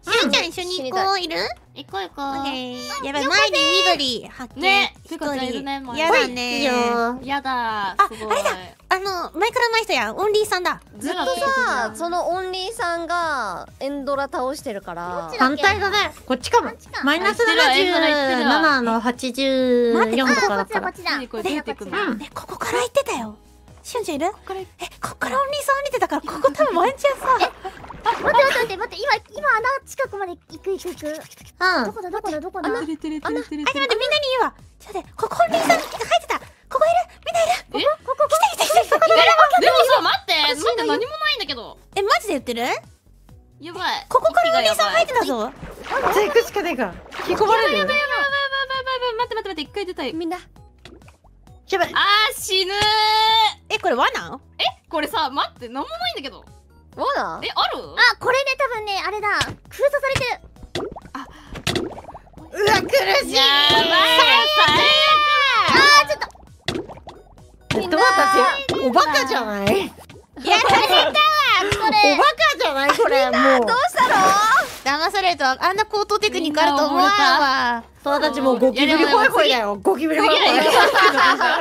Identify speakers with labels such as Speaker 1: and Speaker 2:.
Speaker 1: しゅんちゃん一緒に行こういる行こう行こう。やばい、前に緑発見。ね、ピコちいるね、前。やだね。いいよ。やだ。あ、あれだ。あの、前からない人や、オンリーさんだ。ずっとさ、そのオンリーさんがエンドラ倒してるから。反対だね。こっちかも。マイナス77の84とかだから。ここから行ってたよ。しゅんちゃんいるえ、こっから行く行く行く。あん。どこだどこだどこだ。あ、待ってみんなに言うわ。ちょっと待って、ここコンビニさん入ってた。ここいるみんないる。ここここ来て来て来て。ここる。でもさ待って待って何もないんだけど。えマジで言ってる？やばい。ここからお兄さん入ってたぞ。じゃ行くしかねえか。引き込まれる。やばいやばいやばいやばいやばい待って待って待って一回出たい。みんな。やばい。あー死ぬえこれ罠？えこれさ待って何もないんだけど。罠？えある？あこれで多分ねあれだ。封鎖されてるあ
Speaker 2: うわ苦しいや
Speaker 1: あちょっとおバカじゃないやられたわ
Speaker 2: これおバ
Speaker 1: カじゃないこれもうどうしたの騙されるとあんな高等テクニックあると思わんわ友達もゴキブリホイホイだよゴキブリホイホイ